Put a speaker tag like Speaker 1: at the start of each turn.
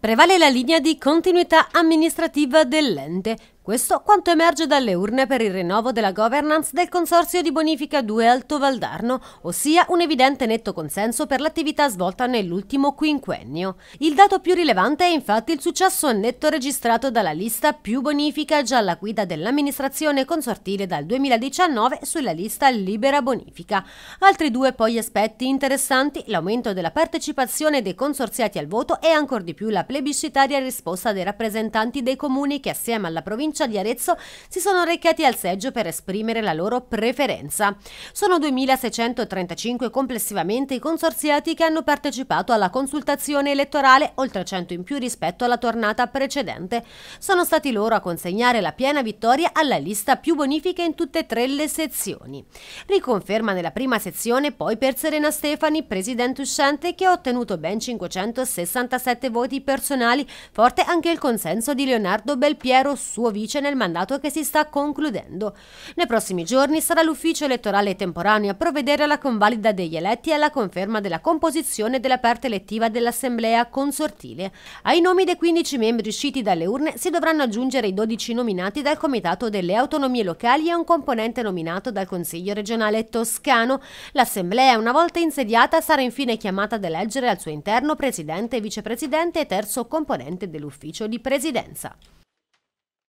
Speaker 1: Prevale la linea di continuità amministrativa dell'ente, questo quanto emerge dalle urne per il rinnovo della governance del Consorzio di Bonifica 2 Alto Valdarno, ossia un evidente netto consenso per l'attività svolta nell'ultimo quinquennio. Il dato più rilevante è infatti il successo netto registrato dalla lista Più Bonifica già alla guida dell'amministrazione consortile dal 2019 sulla lista Libera Bonifica. Altri due poi aspetti interessanti, l'aumento della partecipazione dei consorziati al voto e ancor di più la plebiscitaria risposta dei rappresentanti dei comuni che assieme alla provincia provincia di Arezzo si sono recati al seggio per esprimere la loro preferenza. Sono 2.635 complessivamente i consorziati che hanno partecipato alla consultazione elettorale, oltre 100 in più rispetto alla tornata precedente. Sono stati loro a consegnare la piena vittoria alla lista più bonifica in tutte e tre le sezioni. Riconferma nella prima sezione poi per Serena Stefani, presidente uscente, che ha ottenuto ben 567 voti personali, forte anche il consenso di Leonardo Belpiero, suo vice vice nel mandato che si sta concludendo. Nei prossimi giorni sarà l'ufficio elettorale temporaneo a provvedere alla convalida degli eletti e alla conferma della composizione della parte elettiva dell'Assemblea consortile. Ai nomi dei 15 membri usciti dalle urne si dovranno aggiungere i 12 nominati dal Comitato delle Autonomie Locali e un componente nominato dal Consiglio regionale toscano. L'Assemblea, una volta insediata, sarà infine chiamata ad eleggere al suo interno presidente, vicepresidente e terzo componente dell'ufficio di presidenza.